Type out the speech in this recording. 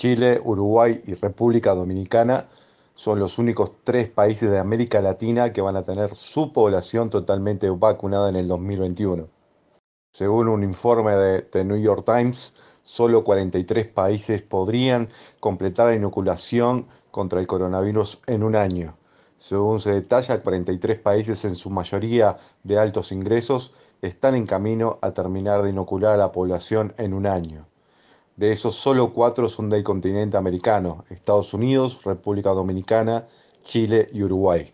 Chile, Uruguay y República Dominicana son los únicos tres países de América Latina que van a tener su población totalmente vacunada en el 2021. Según un informe de The New York Times, solo 43 países podrían completar la inoculación contra el coronavirus en un año. Según se detalla, 43 países, en su mayoría de altos ingresos, están en camino a terminar de inocular a la población en un año. De esos solo cuatro son del continente americano, Estados Unidos, República Dominicana, Chile y Uruguay.